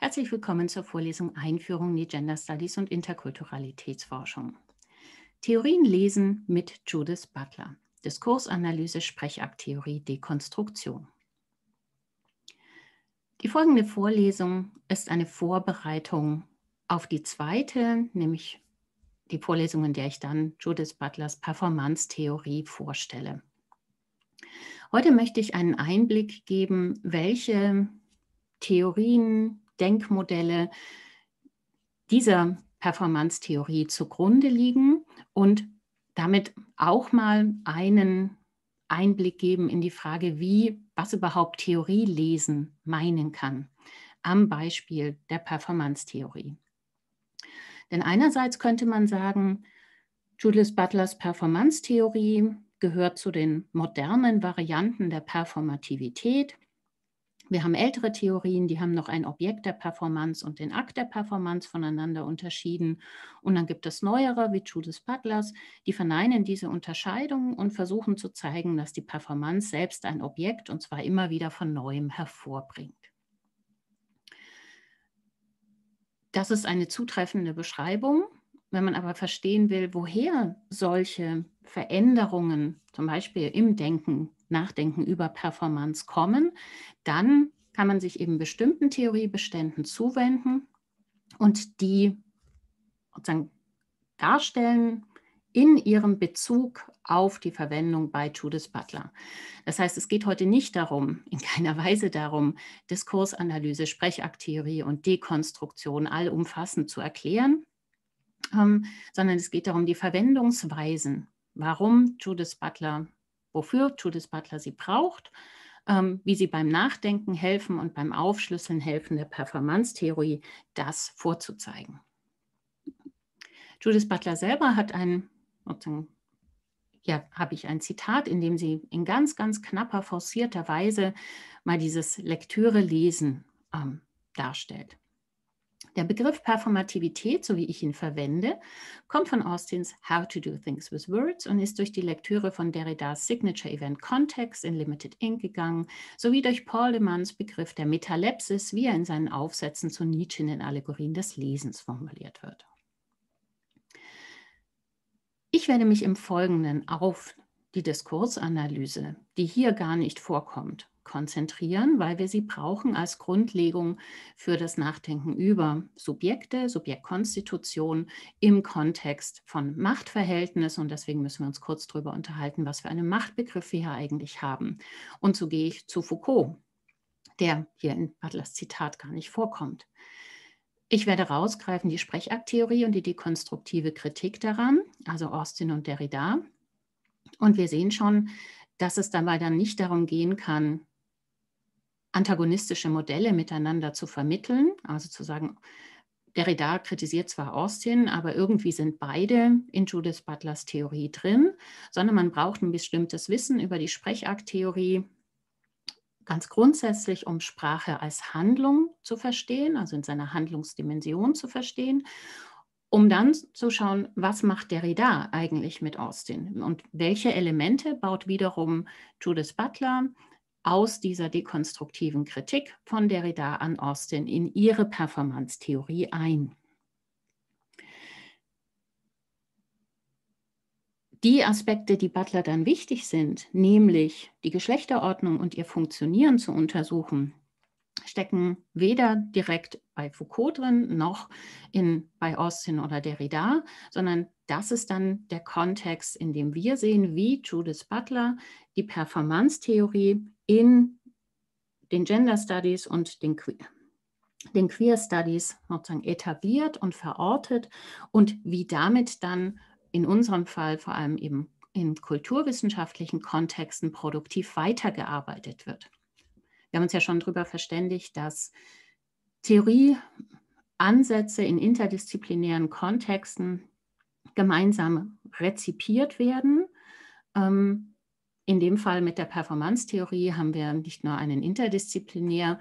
Herzlich willkommen zur Vorlesung Einführung in die Gender Studies und Interkulturalitätsforschung. Theorien lesen mit Judith Butler. Diskursanalyse, Sprechaktheorie, Dekonstruktion. Die folgende Vorlesung ist eine Vorbereitung auf die zweite, nämlich die Vorlesung, in der ich dann Judith Butlers Performance-Theorie vorstelle. Heute möchte ich einen Einblick geben, welche Theorien, Denkmodelle dieser Performanztheorie zugrunde liegen und damit auch mal einen Einblick geben in die Frage, wie, was überhaupt Theorie lesen meinen kann, am Beispiel der Performanztheorie. Denn einerseits könnte man sagen, Julius Butlers Performanztheorie gehört zu den modernen Varianten der Performativität. Wir haben ältere Theorien, die haben noch ein Objekt der Performance und den Akt der Performance voneinander unterschieden. Und dann gibt es neuere, wie Judith Butlers, die verneinen diese Unterscheidung und versuchen zu zeigen, dass die Performance selbst ein Objekt und zwar immer wieder von neuem hervorbringt. Das ist eine zutreffende Beschreibung. Wenn man aber verstehen will, woher solche Veränderungen zum Beispiel im Denken Nachdenken über Performance kommen, dann kann man sich eben bestimmten Theoriebeständen zuwenden und die sozusagen darstellen in ihrem Bezug auf die Verwendung bei Judith Butler. Das heißt, es geht heute nicht darum, in keiner Weise darum, Diskursanalyse, Sprechakttheorie und Dekonstruktion allumfassend zu erklären, ähm, sondern es geht darum, die Verwendungsweisen, warum Judith Butler wofür Judith Butler sie braucht, ähm, wie sie beim Nachdenken helfen und beim Aufschlüsseln helfen der Performanztheorie das vorzuzeigen. Judith Butler selber hat ein, hier habe ich ein Zitat, in dem sie in ganz, ganz knapper, forcierter Weise mal dieses Lektüre lesen ähm, darstellt. Der Begriff Performativität, so wie ich ihn verwende, kommt von Austins How to Do Things with Words und ist durch die Lektüre von Derridas Signature Event Context in Limited Inc. gegangen, sowie durch Paul Demands Begriff der Metalepsis, wie er in seinen Aufsätzen zu Nietzsche in den Allegorien des Lesens formuliert wird. Ich werde mich im Folgenden auf die Diskursanalyse, die hier gar nicht vorkommt, konzentrieren, weil wir sie brauchen als Grundlegung für das Nachdenken über Subjekte, Subjektkonstitution im Kontext von Machtverhältnis. Und deswegen müssen wir uns kurz darüber unterhalten, was für einen Machtbegriff wir hier eigentlich haben. Und so gehe ich zu Foucault, der hier in Butlers Zitat gar nicht vorkommt. Ich werde rausgreifen die Sprechakttheorie und die dekonstruktive Kritik daran, also Austin und Derrida. Und wir sehen schon, dass es dabei dann nicht darum gehen kann, antagonistische Modelle miteinander zu vermitteln. Also zu sagen, Derrida kritisiert zwar Austin, aber irgendwie sind beide in Judith Butlers Theorie drin, sondern man braucht ein bestimmtes Wissen über die Sprechakttheorie, ganz grundsätzlich, um Sprache als Handlung zu verstehen, also in seiner Handlungsdimension zu verstehen, um dann zu schauen, was macht Derrida eigentlich mit Austin und welche Elemente baut wiederum Judith Butler aus dieser dekonstruktiven Kritik von Derrida an Austin in ihre Performance-Theorie ein. die Aspekte, die Butler dann wichtig sind, nämlich die Geschlechterordnung und ihr Funktionieren zu untersuchen, stecken weder direkt bei Foucault drin noch in, bei Austin oder Derrida, sondern das ist dann der Kontext, in dem wir sehen, wie Judith Butler die Performance-Theorie in den Gender Studies und den Queer, den Queer Studies sozusagen etabliert und verortet und wie damit dann in unserem Fall vor allem eben in kulturwissenschaftlichen Kontexten produktiv weitergearbeitet wird. Wir haben uns ja schon darüber verständigt, dass Theorieansätze in interdisziplinären Kontexten gemeinsam rezipiert werden. Ähm, in dem Fall mit der Performanztheorie haben wir nicht nur einen interdisziplinär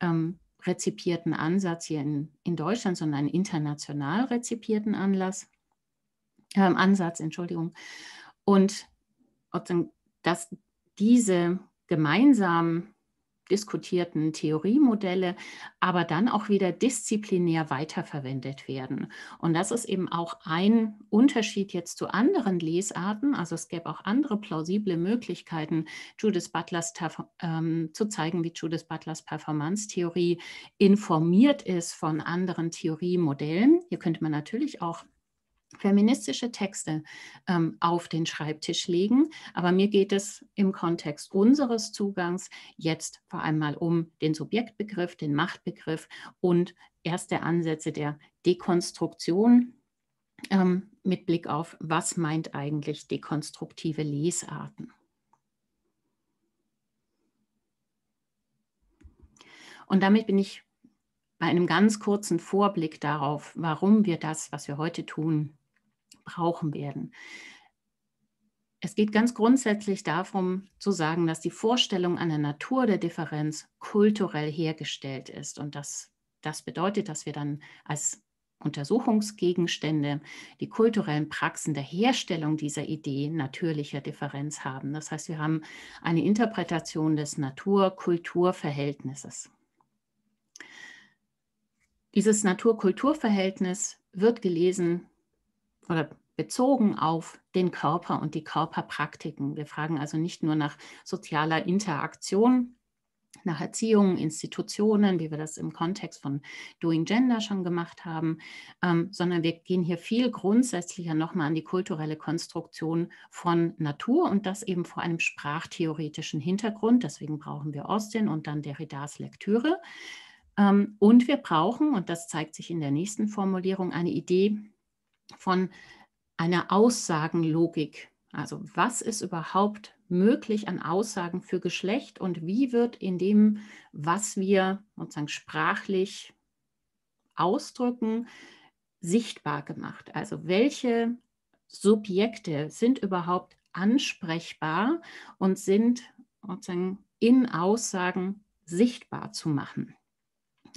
ähm, rezipierten Ansatz hier in, in Deutschland, sondern einen international rezipierten Anlass, äh, Ansatz. Entschuldigung. Und dass diese gemeinsamen diskutierten Theoriemodelle, aber dann auch wieder disziplinär weiterverwendet werden. Und das ist eben auch ein Unterschied jetzt zu anderen Lesarten. Also es gäbe auch andere plausible Möglichkeiten, Judith Butlers ähm, zu zeigen, wie Judith Butlers Performance-Theorie informiert ist von anderen Theoriemodellen. Hier könnte man natürlich auch feministische Texte ähm, auf den Schreibtisch legen. Aber mir geht es im Kontext unseres Zugangs jetzt vor allem mal um den Subjektbegriff, den Machtbegriff und erste Ansätze der Dekonstruktion ähm, mit Blick auf, was meint eigentlich dekonstruktive Lesarten. Und damit bin ich bei einem ganz kurzen Vorblick darauf, warum wir das, was wir heute tun, brauchen werden. Es geht ganz grundsätzlich darum zu sagen, dass die Vorstellung einer Natur der Differenz kulturell hergestellt ist. Und das, das bedeutet, dass wir dann als Untersuchungsgegenstände die kulturellen Praxen der Herstellung dieser Idee natürlicher Differenz haben. Das heißt, wir haben eine Interpretation des Natur-Kultur-Verhältnisses. Dieses Natur-Kultur-Verhältnis wird gelesen oder bezogen auf den Körper und die Körperpraktiken. Wir fragen also nicht nur nach sozialer Interaktion, nach Erziehung, Institutionen, wie wir das im Kontext von Doing Gender schon gemacht haben, ähm, sondern wir gehen hier viel grundsätzlicher nochmal an die kulturelle Konstruktion von Natur und das eben vor einem sprachtheoretischen Hintergrund. Deswegen brauchen wir Austin und dann Derridas Lektüre. Ähm, und wir brauchen, und das zeigt sich in der nächsten Formulierung, eine Idee von einer Aussagenlogik. Also was ist überhaupt möglich an Aussagen für Geschlecht und wie wird in dem, was wir sozusagen sprachlich ausdrücken, sichtbar gemacht? Also welche Subjekte sind überhaupt ansprechbar und sind sozusagen in Aussagen sichtbar zu machen?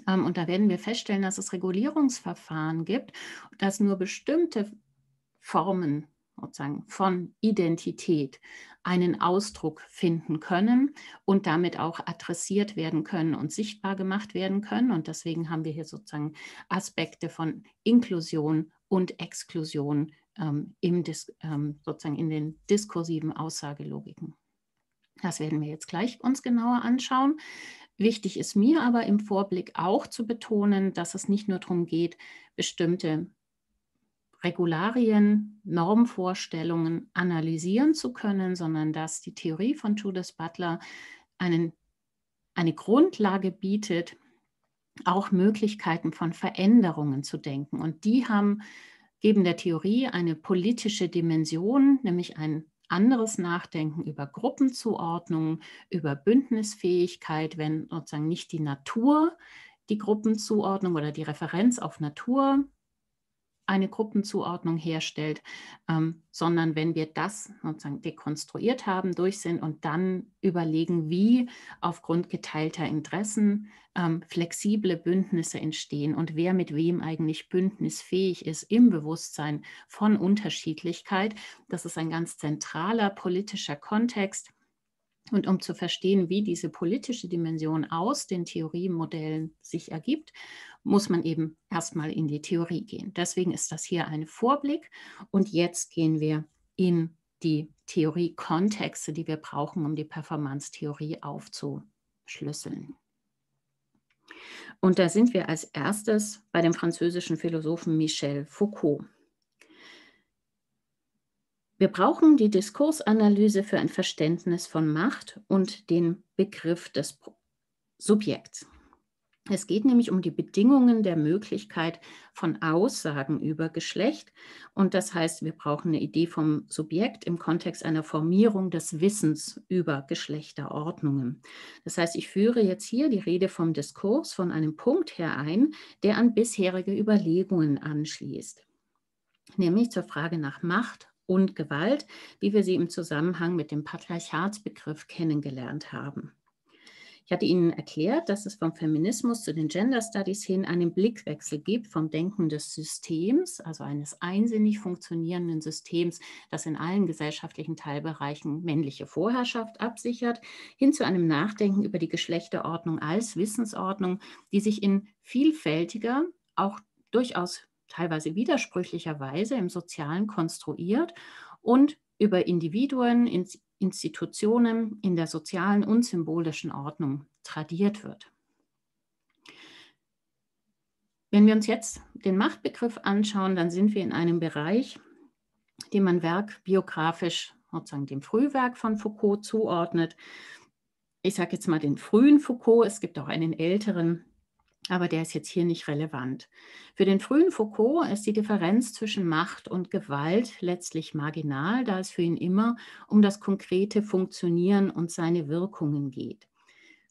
Ähm, und da werden wir feststellen, dass es Regulierungsverfahren gibt, dass nur bestimmte Formen sozusagen von Identität einen Ausdruck finden können und damit auch adressiert werden können und sichtbar gemacht werden können. Und deswegen haben wir hier sozusagen Aspekte von Inklusion und Exklusion ähm, im Dis ähm, sozusagen in den diskursiven Aussagelogiken. Das werden wir jetzt gleich uns genauer anschauen. Wichtig ist mir aber im Vorblick auch zu betonen, dass es nicht nur darum geht, bestimmte Regularien, Normvorstellungen analysieren zu können, sondern dass die Theorie von Judith Butler einen, eine Grundlage bietet, auch Möglichkeiten von Veränderungen zu denken. Und die haben, geben der Theorie eine politische Dimension, nämlich ein anderes Nachdenken über Gruppenzuordnung, über Bündnisfähigkeit, wenn sozusagen nicht die Natur die Gruppenzuordnung oder die Referenz auf Natur eine Gruppenzuordnung herstellt, ähm, sondern wenn wir das sozusagen dekonstruiert haben, durch sind und dann überlegen, wie aufgrund geteilter Interessen ähm, flexible Bündnisse entstehen und wer mit wem eigentlich bündnisfähig ist im Bewusstsein von Unterschiedlichkeit. Das ist ein ganz zentraler politischer Kontext und um zu verstehen, wie diese politische Dimension aus den Theoriemodellen sich ergibt, muss man eben erstmal in die Theorie gehen. Deswegen ist das hier ein Vorblick. Und jetzt gehen wir in die Theoriekontexte, die wir brauchen, um die Performance-Theorie aufzuschlüsseln. Und da sind wir als erstes bei dem französischen Philosophen Michel Foucault. Wir brauchen die Diskursanalyse für ein Verständnis von Macht und den Begriff des Subjekts. Es geht nämlich um die Bedingungen der Möglichkeit von Aussagen über Geschlecht. Und das heißt, wir brauchen eine Idee vom Subjekt im Kontext einer Formierung des Wissens über Geschlechterordnungen. Das heißt, ich führe jetzt hier die Rede vom Diskurs von einem Punkt her ein, der an bisherige Überlegungen anschließt, nämlich zur Frage nach Macht und Gewalt, wie wir sie im Zusammenhang mit dem Patriarchatsbegriff kennengelernt haben. Ich hatte Ihnen erklärt, dass es vom Feminismus zu den Gender Studies hin einen Blickwechsel gibt vom Denken des Systems, also eines einsinnig funktionierenden Systems, das in allen gesellschaftlichen Teilbereichen männliche Vorherrschaft absichert, hin zu einem Nachdenken über die Geschlechterordnung als Wissensordnung, die sich in vielfältiger, auch durchaus teilweise widersprüchlicherweise im Sozialen konstruiert und über Individuen, Institutionen in der sozialen und symbolischen Ordnung tradiert wird. Wenn wir uns jetzt den Machtbegriff anschauen, dann sind wir in einem Bereich, dem man werkbiografisch sozusagen dem Frühwerk von Foucault zuordnet. Ich sage jetzt mal den frühen Foucault, es gibt auch einen älteren, aber der ist jetzt hier nicht relevant. Für den frühen Foucault ist die Differenz zwischen Macht und Gewalt letztlich marginal, da es für ihn immer um das konkrete Funktionieren und seine Wirkungen geht.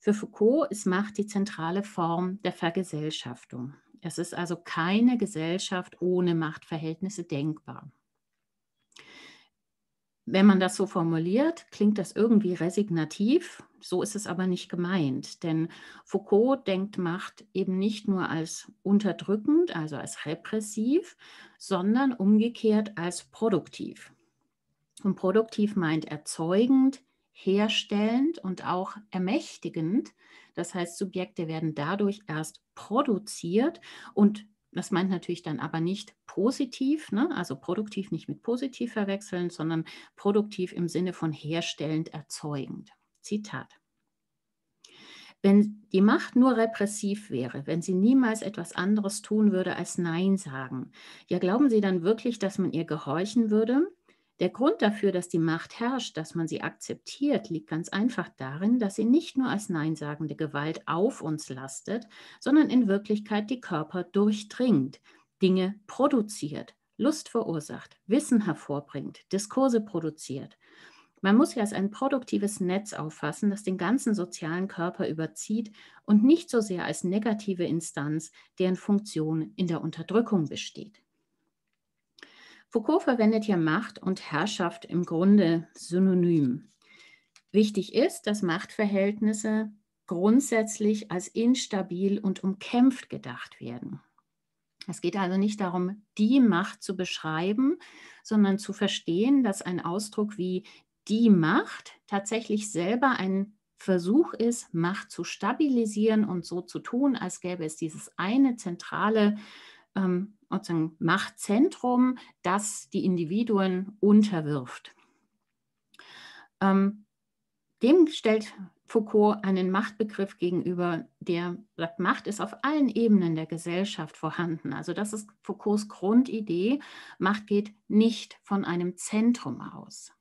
Für Foucault ist Macht die zentrale Form der Vergesellschaftung. Es ist also keine Gesellschaft ohne Machtverhältnisse denkbar. Wenn man das so formuliert, klingt das irgendwie resignativ so ist es aber nicht gemeint, denn Foucault denkt Macht eben nicht nur als unterdrückend, also als repressiv, sondern umgekehrt als produktiv. Und produktiv meint erzeugend, herstellend und auch ermächtigend. Das heißt, Subjekte werden dadurch erst produziert und das meint natürlich dann aber nicht positiv, ne? also produktiv nicht mit positiv verwechseln, sondern produktiv im Sinne von herstellend, erzeugend. Zitat. Wenn die Macht nur repressiv wäre, wenn sie niemals etwas anderes tun würde als Nein sagen, ja, glauben Sie dann wirklich, dass man ihr gehorchen würde? Der Grund dafür, dass die Macht herrscht, dass man sie akzeptiert, liegt ganz einfach darin, dass sie nicht nur als neinsagende Gewalt auf uns lastet, sondern in Wirklichkeit die Körper durchdringt, Dinge produziert, Lust verursacht, Wissen hervorbringt, Diskurse produziert, man muss sie als ein produktives Netz auffassen, das den ganzen sozialen Körper überzieht und nicht so sehr als negative Instanz, deren Funktion in der Unterdrückung besteht. Foucault verwendet hier Macht und Herrschaft im Grunde synonym. Wichtig ist, dass Machtverhältnisse grundsätzlich als instabil und umkämpft gedacht werden. Es geht also nicht darum, die Macht zu beschreiben, sondern zu verstehen, dass ein Ausdruck wie die Macht tatsächlich selber ein Versuch ist, Macht zu stabilisieren und so zu tun, als gäbe es dieses eine zentrale ähm, Machtzentrum, das die Individuen unterwirft. Ähm, dem stellt Foucault einen Machtbegriff gegenüber, der sagt, Macht ist auf allen Ebenen der Gesellschaft vorhanden. Also das ist Foucaults Grundidee. Macht geht nicht von einem Zentrum aus.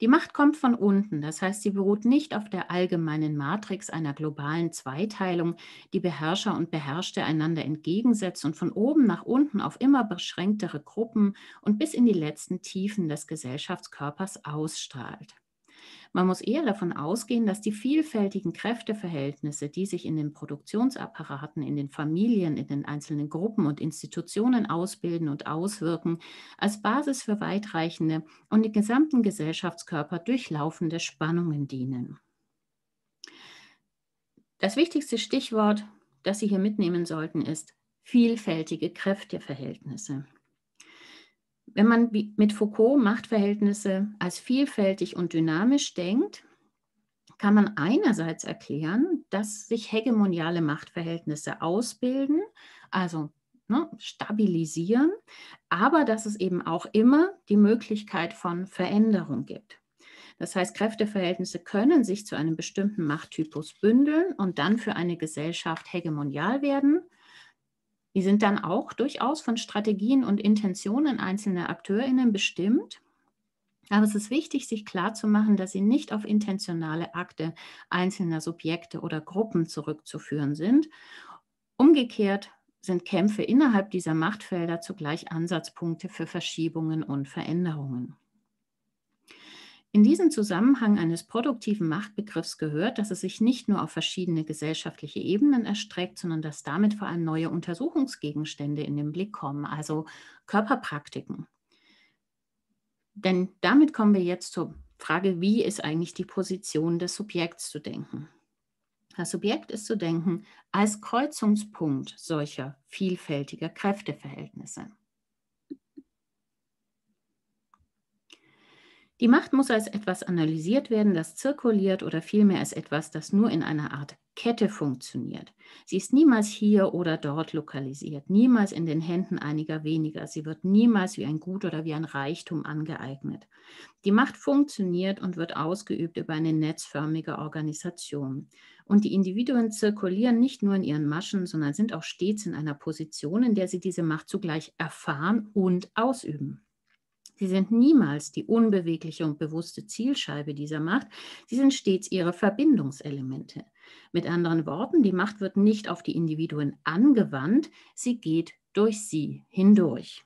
Die Macht kommt von unten, das heißt, sie beruht nicht auf der allgemeinen Matrix einer globalen Zweiteilung, die Beherrscher und Beherrschte einander entgegensetzt und von oben nach unten auf immer beschränktere Gruppen und bis in die letzten Tiefen des Gesellschaftskörpers ausstrahlt. Man muss eher davon ausgehen, dass die vielfältigen Kräfteverhältnisse, die sich in den Produktionsapparaten, in den Familien, in den einzelnen Gruppen und Institutionen ausbilden und auswirken, als Basis für weitreichende und den gesamten Gesellschaftskörper durchlaufende Spannungen dienen. Das wichtigste Stichwort, das Sie hier mitnehmen sollten, ist vielfältige Kräfteverhältnisse. Wenn man mit Foucault Machtverhältnisse als vielfältig und dynamisch denkt, kann man einerseits erklären, dass sich hegemoniale Machtverhältnisse ausbilden, also ne, stabilisieren, aber dass es eben auch immer die Möglichkeit von Veränderung gibt. Das heißt, Kräfteverhältnisse können sich zu einem bestimmten Machttypus bündeln und dann für eine Gesellschaft hegemonial werden die sind dann auch durchaus von Strategien und Intentionen einzelner AkteurInnen bestimmt. Aber es ist wichtig, sich klarzumachen, dass sie nicht auf intentionale Akte einzelner Subjekte oder Gruppen zurückzuführen sind. Umgekehrt sind Kämpfe innerhalb dieser Machtfelder zugleich Ansatzpunkte für Verschiebungen und Veränderungen. In diesem Zusammenhang eines produktiven Machtbegriffs gehört, dass es sich nicht nur auf verschiedene gesellschaftliche Ebenen erstreckt, sondern dass damit vor allem neue Untersuchungsgegenstände in den Blick kommen, also Körperpraktiken. Denn damit kommen wir jetzt zur Frage, wie ist eigentlich die Position des Subjekts zu denken? Das Subjekt ist zu denken als Kreuzungspunkt solcher vielfältiger Kräfteverhältnisse. Die Macht muss als etwas analysiert werden, das zirkuliert oder vielmehr als etwas, das nur in einer Art Kette funktioniert. Sie ist niemals hier oder dort lokalisiert, niemals in den Händen einiger weniger. Sie wird niemals wie ein Gut oder wie ein Reichtum angeeignet. Die Macht funktioniert und wird ausgeübt über eine netzförmige Organisation. Und die Individuen zirkulieren nicht nur in ihren Maschen, sondern sind auch stets in einer Position, in der sie diese Macht zugleich erfahren und ausüben. Sie sind niemals die unbewegliche und bewusste Zielscheibe dieser Macht, sie sind stets ihre Verbindungselemente. Mit anderen Worten, die Macht wird nicht auf die Individuen angewandt, sie geht durch sie hindurch.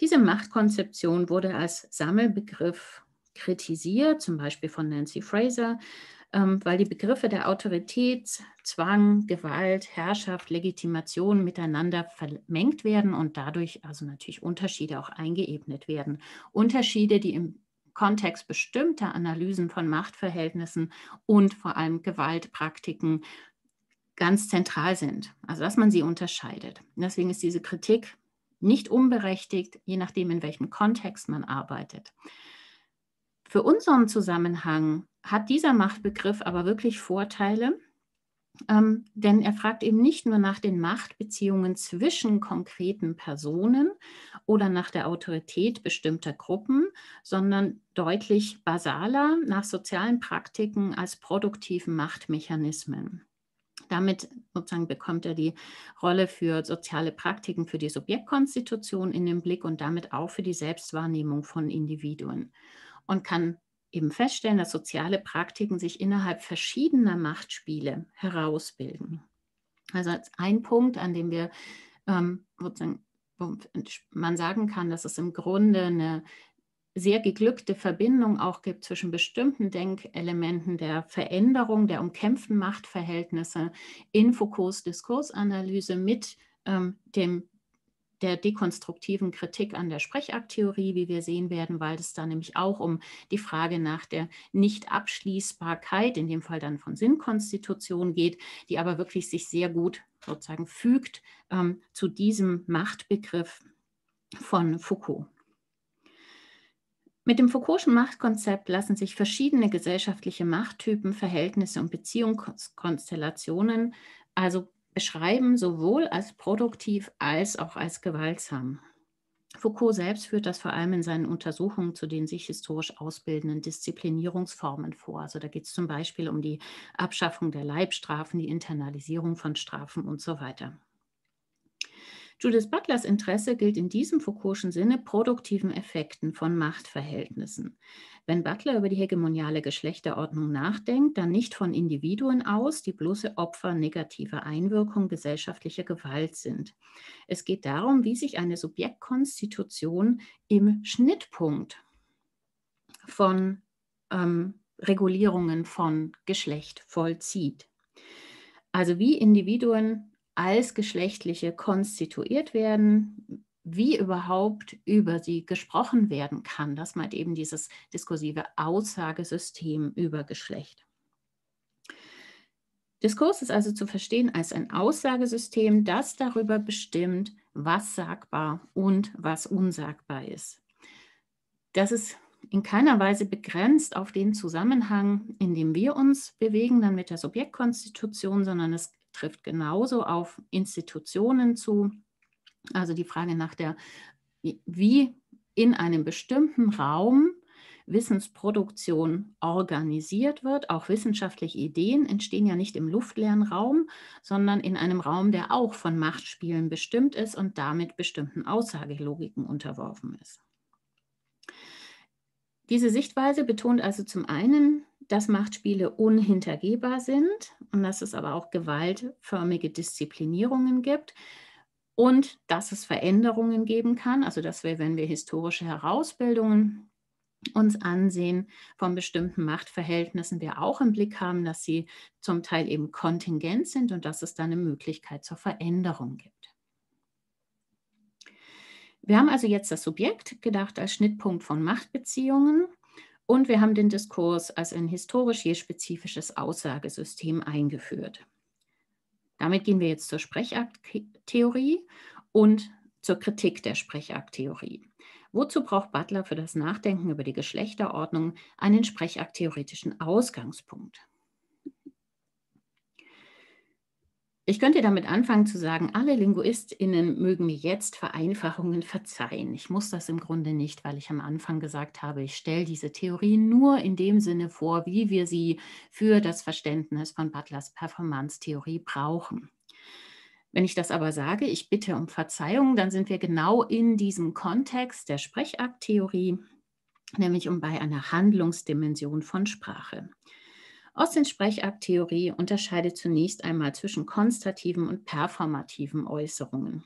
Diese Machtkonzeption wurde als Sammelbegriff kritisiert, zum Beispiel von Nancy Fraser, ähm, weil die Begriffe der Autorität, Zwang, Gewalt, Herrschaft, Legitimation miteinander vermengt werden und dadurch also natürlich Unterschiede auch eingeebnet werden. Unterschiede, die im Kontext bestimmter Analysen von Machtverhältnissen und vor allem Gewaltpraktiken ganz zentral sind. Also dass man sie unterscheidet. Deswegen ist diese Kritik nicht unberechtigt, je nachdem, in welchem Kontext man arbeitet. Für unseren Zusammenhang hat dieser Machtbegriff aber wirklich Vorteile, ähm, denn er fragt eben nicht nur nach den Machtbeziehungen zwischen konkreten Personen oder nach der Autorität bestimmter Gruppen, sondern deutlich basaler nach sozialen Praktiken als produktiven Machtmechanismen. Damit sozusagen bekommt er die Rolle für soziale Praktiken, für die Subjektkonstitution in den Blick und damit auch für die Selbstwahrnehmung von Individuen und kann eben feststellen, dass soziale Praktiken sich innerhalb verschiedener Machtspiele herausbilden. Also als ein Punkt, an dem wir ähm, man sagen kann, dass es im Grunde eine sehr geglückte Verbindung auch gibt zwischen bestimmten Denkelementen der Veränderung der umkämpften Machtverhältnisse in Foucaults Diskursanalyse mit ähm, dem der dekonstruktiven Kritik an der Sprechakttheorie, wie wir sehen werden, weil es da nämlich auch um die Frage nach der Nicht-Abschließbarkeit, in dem Fall dann von Sinnkonstitution geht, die aber wirklich sich sehr gut sozusagen fügt ähm, zu diesem Machtbegriff von Foucault. Mit dem Foucault'schen Machtkonzept lassen sich verschiedene gesellschaftliche Machttypen, Verhältnisse und Beziehungskonstellationen, also beschreiben, sowohl als produktiv als auch als gewaltsam. Foucault selbst führt das vor allem in seinen Untersuchungen zu den sich historisch ausbildenden Disziplinierungsformen vor. Also da geht es zum Beispiel um die Abschaffung der Leibstrafen, die Internalisierung von Strafen und so weiter. Judith Butlers Interesse gilt in diesem Foucault'schen Sinne produktiven Effekten von Machtverhältnissen. Wenn Butler über die hegemoniale Geschlechterordnung nachdenkt, dann nicht von Individuen aus, die bloße Opfer negativer Einwirkung gesellschaftlicher Gewalt sind. Es geht darum, wie sich eine Subjektkonstitution im Schnittpunkt von ähm, Regulierungen von Geschlecht vollzieht. Also wie Individuen als geschlechtliche konstituiert werden, wie überhaupt über sie gesprochen werden kann. Das meint eben dieses diskursive Aussagesystem über Geschlecht. Diskurs ist also zu verstehen als ein Aussagesystem, das darüber bestimmt, was sagbar und was unsagbar ist. Das ist in keiner Weise begrenzt auf den Zusammenhang, in dem wir uns bewegen, dann mit der Subjektkonstitution, sondern es trifft genauso auf Institutionen zu. Also die Frage nach der, wie in einem bestimmten Raum Wissensproduktion organisiert wird. Auch wissenschaftliche Ideen entstehen ja nicht im luftleeren Raum, sondern in einem Raum, der auch von Machtspielen bestimmt ist und damit bestimmten Aussagelogiken unterworfen ist. Diese Sichtweise betont also zum einen dass Machtspiele unhintergehbar sind und dass es aber auch gewaltförmige Disziplinierungen gibt und dass es Veränderungen geben kann. Also dass wir, wenn wir historische Herausbildungen uns ansehen von bestimmten Machtverhältnissen, wir auch im Blick haben, dass sie zum Teil eben kontingent sind und dass es dann eine Möglichkeit zur Veränderung gibt. Wir haben also jetzt das Subjekt gedacht als Schnittpunkt von Machtbeziehungen und wir haben den Diskurs als ein historisch je spezifisches Aussagesystem eingeführt. Damit gehen wir jetzt zur Sprechakttheorie und zur Kritik der Sprechakttheorie. Wozu braucht Butler für das Nachdenken über die Geschlechterordnung einen Sprechakttheoretischen Ausgangspunkt? Ich könnte damit anfangen zu sagen, alle Linguistinnen mögen mir jetzt Vereinfachungen verzeihen. Ich muss das im Grunde nicht, weil ich am Anfang gesagt habe, ich stelle diese Theorien nur in dem Sinne vor, wie wir sie für das Verständnis von Butlers Performance-Theorie brauchen. Wenn ich das aber sage, ich bitte um Verzeihung, dann sind wir genau in diesem Kontext der Sprechakttheorie, nämlich um bei einer Handlungsdimension von Sprache. Aus den Sprechakt-Theorie unterscheidet zunächst einmal zwischen konstativen und performativen Äußerungen.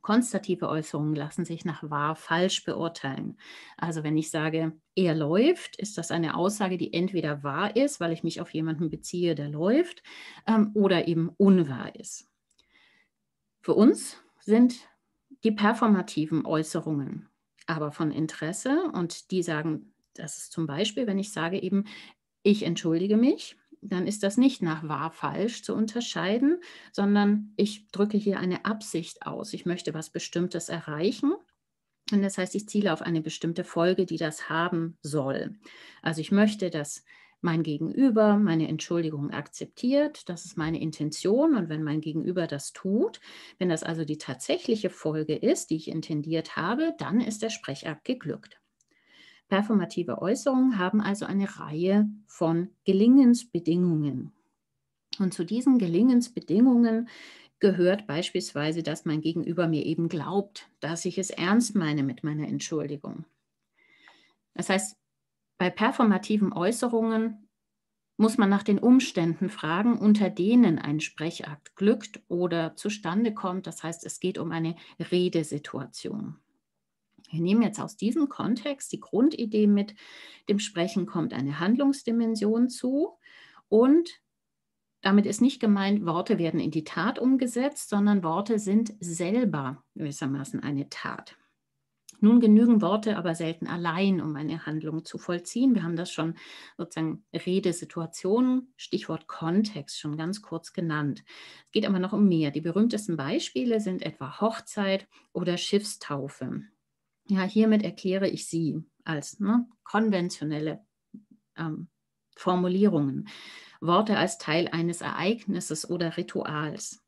Konstative Äußerungen lassen sich nach wahr falsch beurteilen. Also wenn ich sage, er läuft, ist das eine Aussage, die entweder wahr ist, weil ich mich auf jemanden beziehe, der läuft, ähm, oder eben unwahr ist. Für uns sind die performativen Äußerungen aber von Interesse und die sagen, das ist zum Beispiel, wenn ich sage eben, ich entschuldige mich, dann ist das nicht nach wahr falsch zu unterscheiden, sondern ich drücke hier eine Absicht aus. Ich möchte was Bestimmtes erreichen. Und das heißt, ich ziele auf eine bestimmte Folge, die das haben soll. Also ich möchte, dass mein Gegenüber meine Entschuldigung akzeptiert. Das ist meine Intention. Und wenn mein Gegenüber das tut, wenn das also die tatsächliche Folge ist, die ich intendiert habe, dann ist der Sprechakt geglückt. Performative Äußerungen haben also eine Reihe von Gelingensbedingungen. Und zu diesen Gelingensbedingungen gehört beispielsweise, dass mein Gegenüber mir eben glaubt, dass ich es ernst meine mit meiner Entschuldigung. Das heißt, bei performativen Äußerungen muss man nach den Umständen fragen, unter denen ein Sprechakt glückt oder zustande kommt. Das heißt, es geht um eine Redesituation. Wir nehmen jetzt aus diesem Kontext die Grundidee mit, dem Sprechen kommt eine Handlungsdimension zu und damit ist nicht gemeint, Worte werden in die Tat umgesetzt, sondern Worte sind selber gewissermaßen eine Tat. Nun genügen Worte aber selten allein, um eine Handlung zu vollziehen. Wir haben das schon sozusagen Redesituationen, Stichwort Kontext schon ganz kurz genannt. Es geht aber noch um mehr. Die berühmtesten Beispiele sind etwa Hochzeit oder Schiffstaufe. Ja, hiermit erkläre ich sie als ne, konventionelle ähm, Formulierungen, Worte als Teil eines Ereignisses oder Rituals.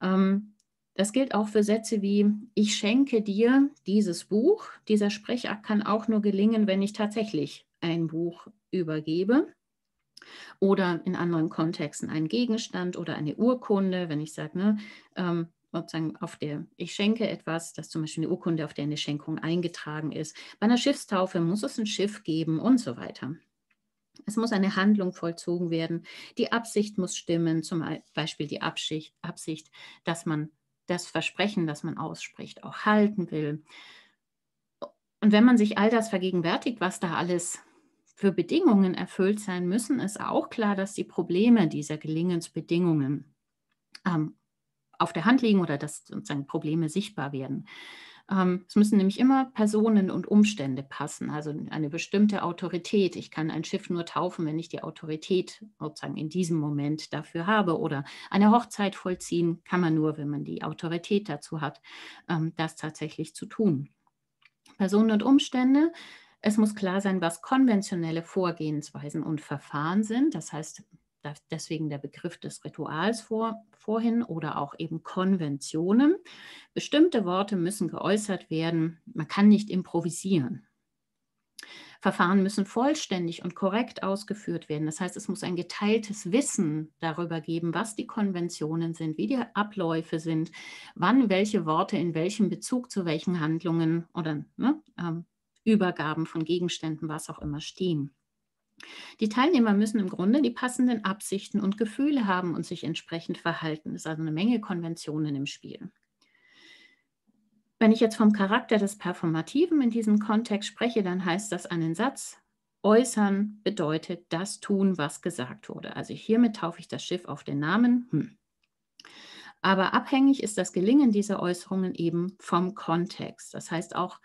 Ähm, das gilt auch für Sätze wie, ich schenke dir dieses Buch. Dieser Sprechakt kann auch nur gelingen, wenn ich tatsächlich ein Buch übergebe. Oder in anderen Kontexten einen Gegenstand oder eine Urkunde, wenn ich sage, ne, ähm, sozusagen auf der, ich schenke etwas, das zum Beispiel eine Urkunde, auf der eine Schenkung eingetragen ist. Bei einer Schiffstaufe muss es ein Schiff geben und so weiter. Es muss eine Handlung vollzogen werden. Die Absicht muss stimmen, zum Beispiel die Absicht, Absicht dass man das Versprechen, das man ausspricht, auch halten will. Und wenn man sich all das vergegenwärtigt, was da alles für Bedingungen erfüllt sein müssen, ist auch klar, dass die Probleme dieser Gelingensbedingungen ähm, auf der Hand liegen oder dass sozusagen Probleme sichtbar werden. Ähm, es müssen nämlich immer Personen und Umstände passen, also eine bestimmte Autorität. Ich kann ein Schiff nur taufen, wenn ich die Autorität sozusagen in diesem Moment dafür habe. Oder eine Hochzeit vollziehen kann man nur, wenn man die Autorität dazu hat, ähm, das tatsächlich zu tun. Personen und Umstände. Es muss klar sein, was konventionelle Vorgehensweisen und Verfahren sind. Das heißt, deswegen der Begriff des Rituals vor, vorhin oder auch eben Konventionen. Bestimmte Worte müssen geäußert werden. Man kann nicht improvisieren. Verfahren müssen vollständig und korrekt ausgeführt werden. Das heißt, es muss ein geteiltes Wissen darüber geben, was die Konventionen sind, wie die Abläufe sind, wann welche Worte in welchem Bezug zu welchen Handlungen oder ne, ähm, Übergaben von Gegenständen, was auch immer stehen. Die Teilnehmer müssen im Grunde die passenden Absichten und Gefühle haben und sich entsprechend verhalten. Es ist also eine Menge Konventionen im Spiel. Wenn ich jetzt vom Charakter des Performativen in diesem Kontext spreche, dann heißt das einen Satz. Äußern bedeutet das tun, was gesagt wurde. Also hiermit taufe ich das Schiff auf den Namen. Hm. Aber abhängig ist das Gelingen dieser Äußerungen eben vom Kontext. Das heißt auch,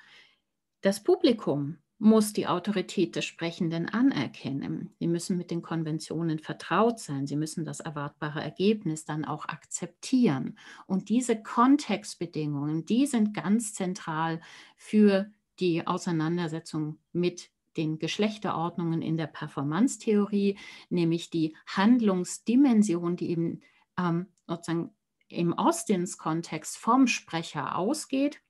das Publikum muss die Autorität des Sprechenden anerkennen. Sie müssen mit den Konventionen vertraut sein. Sie müssen das erwartbare Ergebnis dann auch akzeptieren. Und diese Kontextbedingungen, die sind ganz zentral für die Auseinandersetzung mit den Geschlechterordnungen in der Performance-Theorie, nämlich die Handlungsdimension, die eben ähm, sozusagen im Austins-Kontext vom Sprecher ausgeht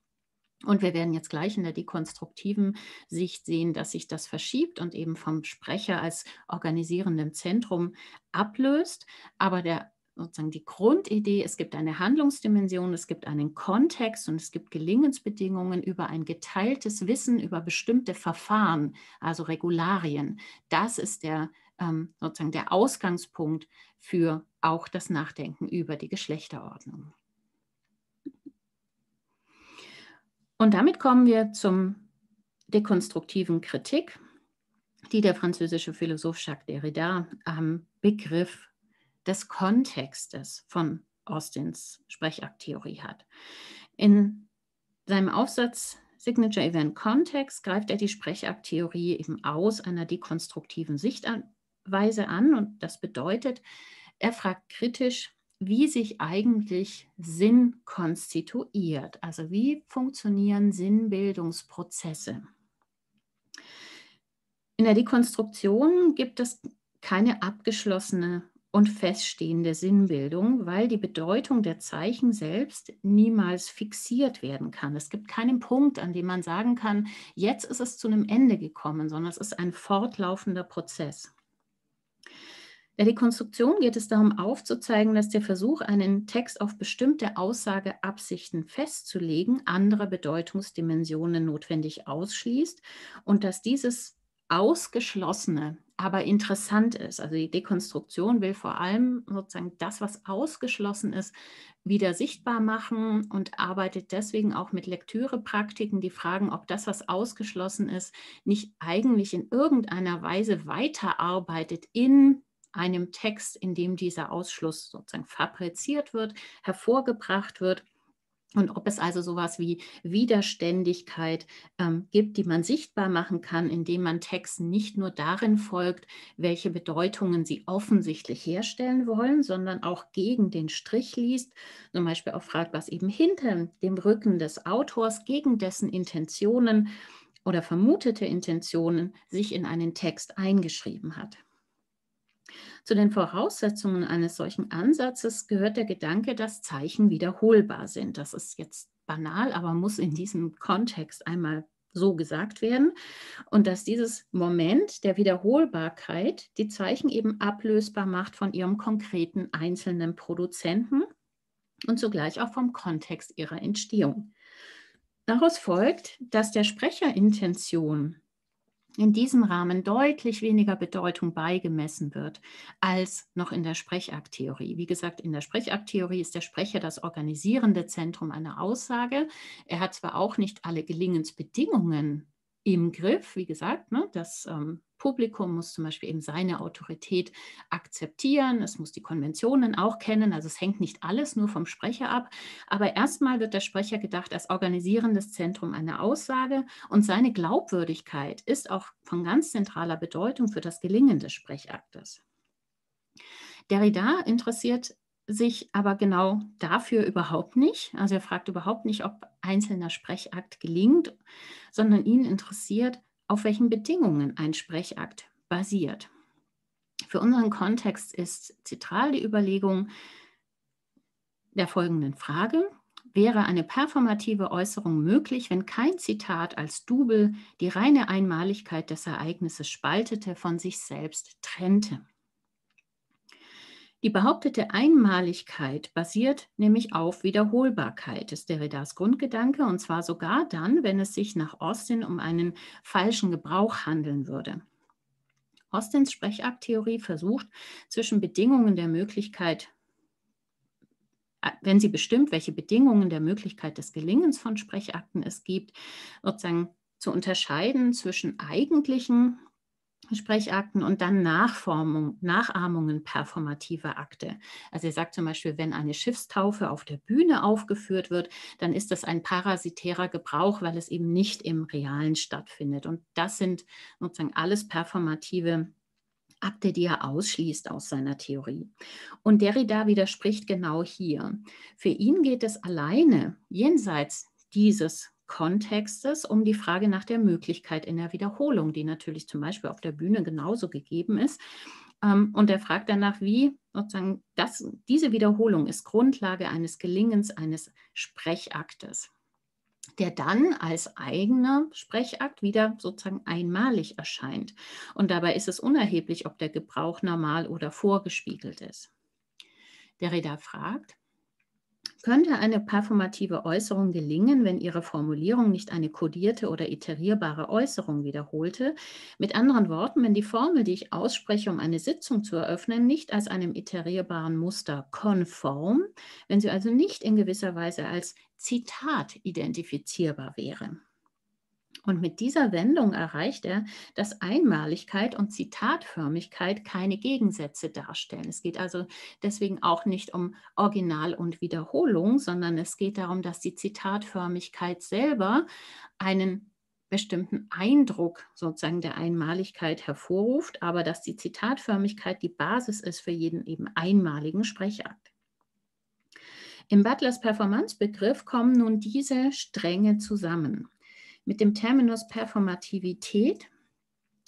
und wir werden jetzt gleich in der dekonstruktiven Sicht sehen, dass sich das verschiebt und eben vom Sprecher als organisierendem Zentrum ablöst. Aber der sozusagen die Grundidee, es gibt eine Handlungsdimension, es gibt einen Kontext und es gibt Gelingensbedingungen über ein geteiltes Wissen über bestimmte Verfahren, also Regularien. Das ist der ähm, sozusagen der Ausgangspunkt für auch das Nachdenken über die Geschlechterordnung. Und damit kommen wir zum dekonstruktiven Kritik, die der französische Philosoph Jacques Derrida am Begriff des Kontextes von Austins Sprechakttheorie hat. In seinem Aufsatz Signature Event Context greift er die Sprechakttheorie eben aus einer dekonstruktiven Sichtweise an und das bedeutet, er fragt kritisch, wie sich eigentlich Sinn konstituiert, also wie funktionieren Sinnbildungsprozesse. In der Dekonstruktion gibt es keine abgeschlossene und feststehende Sinnbildung, weil die Bedeutung der Zeichen selbst niemals fixiert werden kann. Es gibt keinen Punkt, an dem man sagen kann, jetzt ist es zu einem Ende gekommen, sondern es ist ein fortlaufender Prozess der Dekonstruktion geht es darum, aufzuzeigen, dass der Versuch, einen Text auf bestimmte Aussageabsichten festzulegen, andere Bedeutungsdimensionen notwendig ausschließt und dass dieses Ausgeschlossene aber interessant ist. Also die Dekonstruktion will vor allem sozusagen das, was ausgeschlossen ist, wieder sichtbar machen und arbeitet deswegen auch mit Lektürepraktiken, die fragen, ob das, was ausgeschlossen ist, nicht eigentlich in irgendeiner Weise weiterarbeitet in einem Text, in dem dieser Ausschluss sozusagen fabriziert wird, hervorgebracht wird. Und ob es also sowas wie Widerständigkeit ähm, gibt, die man sichtbar machen kann, indem man Texten nicht nur darin folgt, welche Bedeutungen sie offensichtlich herstellen wollen, sondern auch gegen den Strich liest, zum Beispiel auch fragt, was eben hinter dem Rücken des Autors gegen dessen Intentionen oder vermutete Intentionen sich in einen Text eingeschrieben hat. Zu den Voraussetzungen eines solchen Ansatzes gehört der Gedanke, dass Zeichen wiederholbar sind. Das ist jetzt banal, aber muss in diesem Kontext einmal so gesagt werden. Und dass dieses Moment der Wiederholbarkeit die Zeichen eben ablösbar macht von ihrem konkreten einzelnen Produzenten und zugleich auch vom Kontext ihrer Entstehung. Daraus folgt, dass der Sprecherintention in diesem Rahmen deutlich weniger Bedeutung beigemessen wird als noch in der Sprechakttheorie. Wie gesagt, in der Sprechakttheorie ist der Sprecher das organisierende Zentrum einer Aussage. Er hat zwar auch nicht alle Gelingensbedingungen im Griff, wie gesagt, ne, das ähm, Publikum muss zum Beispiel eben seine Autorität akzeptieren. Es muss die Konventionen auch kennen. Also es hängt nicht alles nur vom Sprecher ab. Aber erstmal wird der Sprecher gedacht als organisierendes Zentrum einer Aussage und seine Glaubwürdigkeit ist auch von ganz zentraler Bedeutung für das Gelingen des Sprechaktes. Derrida interessiert sich aber genau dafür überhaupt nicht. Also er fragt überhaupt nicht, ob einzelner Sprechakt gelingt, sondern ihn interessiert, auf welchen Bedingungen ein Sprechakt basiert. Für unseren Kontext ist zentral die Überlegung der folgenden Frage. Wäre eine performative Äußerung möglich, wenn kein Zitat als Double die reine Einmaligkeit des Ereignisses spaltete, von sich selbst trennte? Die behauptete Einmaligkeit basiert nämlich auf Wiederholbarkeit, ist der Derridas Grundgedanke, und zwar sogar dann, wenn es sich nach Austin um einen falschen Gebrauch handeln würde. Austins Sprechakttheorie versucht, zwischen Bedingungen der Möglichkeit äh, wenn sie bestimmt, welche Bedingungen der Möglichkeit des Gelingens von Sprechakten es gibt, sozusagen zu unterscheiden zwischen eigentlichen Sprechakten und dann Nachformung, Nachahmungen performativer Akte. Also er sagt zum Beispiel, wenn eine Schiffstaufe auf der Bühne aufgeführt wird, dann ist das ein parasitärer Gebrauch, weil es eben nicht im Realen stattfindet. Und das sind sozusagen alles performative Akte, die er ausschließt aus seiner Theorie. Und Derrida widerspricht genau hier. Für ihn geht es alleine, jenseits dieses Kontextes um die Frage nach der Möglichkeit in der Wiederholung, die natürlich zum Beispiel auf der Bühne genauso gegeben ist. Ähm, und er fragt danach, wie sozusagen das, diese Wiederholung ist Grundlage eines Gelingens eines Sprechaktes, der dann als eigener Sprechakt wieder sozusagen einmalig erscheint. Und dabei ist es unerheblich, ob der Gebrauch normal oder vorgespiegelt ist. Der Derrida fragt, könnte eine performative Äußerung gelingen, wenn ihre Formulierung nicht eine kodierte oder iterierbare Äußerung wiederholte? Mit anderen Worten, wenn die Formel, die ich ausspreche, um eine Sitzung zu eröffnen, nicht als einem iterierbaren Muster konform, wenn sie also nicht in gewisser Weise als Zitat identifizierbar wäre. Und mit dieser Wendung erreicht er, dass Einmaligkeit und Zitatförmigkeit keine Gegensätze darstellen. Es geht also deswegen auch nicht um Original und Wiederholung, sondern es geht darum, dass die Zitatförmigkeit selber einen bestimmten Eindruck sozusagen der Einmaligkeit hervorruft, aber dass die Zitatförmigkeit die Basis ist für jeden eben einmaligen Sprechakt. Im Butlers Performancebegriff kommen nun diese Stränge zusammen. Mit dem Terminus Performativität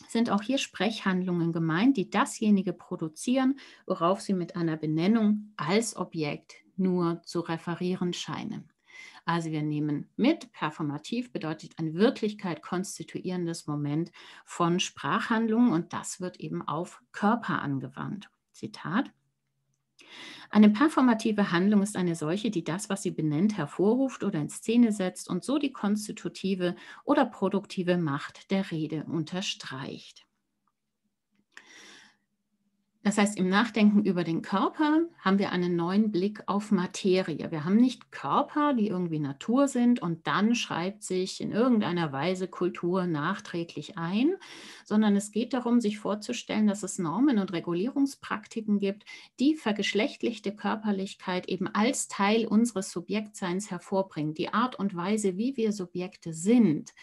sind auch hier Sprechhandlungen gemeint, die dasjenige produzieren, worauf sie mit einer Benennung als Objekt nur zu referieren scheinen. Also wir nehmen mit, performativ bedeutet ein Wirklichkeit konstituierendes Moment von Sprachhandlungen und das wird eben auf Körper angewandt. Zitat. Eine performative Handlung ist eine solche, die das, was sie benennt, hervorruft oder in Szene setzt und so die konstitutive oder produktive Macht der Rede unterstreicht. Das heißt, im Nachdenken über den Körper haben wir einen neuen Blick auf Materie. Wir haben nicht Körper, die irgendwie Natur sind und dann schreibt sich in irgendeiner Weise Kultur nachträglich ein, sondern es geht darum, sich vorzustellen, dass es Normen und Regulierungspraktiken gibt, die vergeschlechtlichte Körperlichkeit eben als Teil unseres Subjektseins hervorbringen. Die Art und Weise, wie wir Subjekte sind,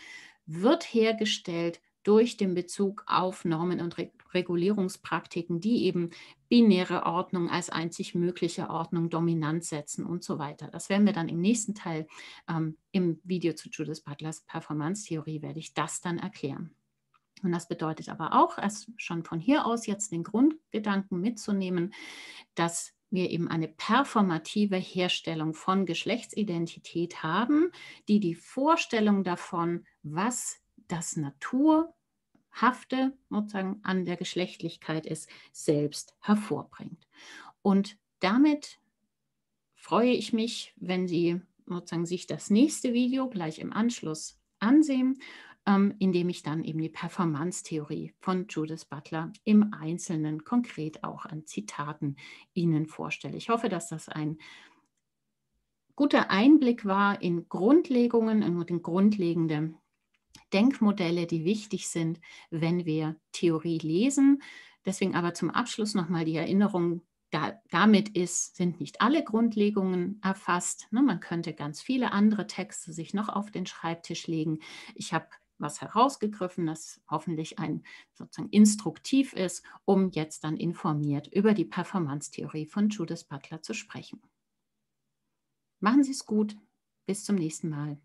wird hergestellt durch den Bezug auf Normen und Re Regulierungspraktiken, die eben binäre Ordnung als einzig mögliche Ordnung dominant setzen und so weiter. Das werden wir dann im nächsten Teil ähm, im Video zu Judith Butlers Performanztheorie, werde ich das dann erklären. Und das bedeutet aber auch, erst schon von hier aus jetzt den Grundgedanken mitzunehmen, dass wir eben eine performative Herstellung von Geschlechtsidentität haben, die die Vorstellung davon, was das Naturhafte sozusagen an der Geschlechtlichkeit ist, selbst hervorbringt. Und damit freue ich mich, wenn Sie sozusagen sich das nächste Video gleich im Anschluss ansehen, ähm, indem ich dann eben die Performance-Theorie von Judith Butler im Einzelnen konkret auch an Zitaten Ihnen vorstelle. Ich hoffe, dass das ein guter Einblick war in Grundlegungen, in grundlegende Denkmodelle, die wichtig sind, wenn wir Theorie lesen. Deswegen aber zum Abschluss nochmal die Erinnerung, da, damit ist, sind nicht alle Grundlegungen erfasst. Ne, man könnte ganz viele andere Texte sich noch auf den Schreibtisch legen. Ich habe was herausgegriffen, das hoffentlich ein sozusagen instruktiv ist, um jetzt dann informiert über die Performance-Theorie von Judith Butler zu sprechen. Machen Sie es gut. Bis zum nächsten Mal.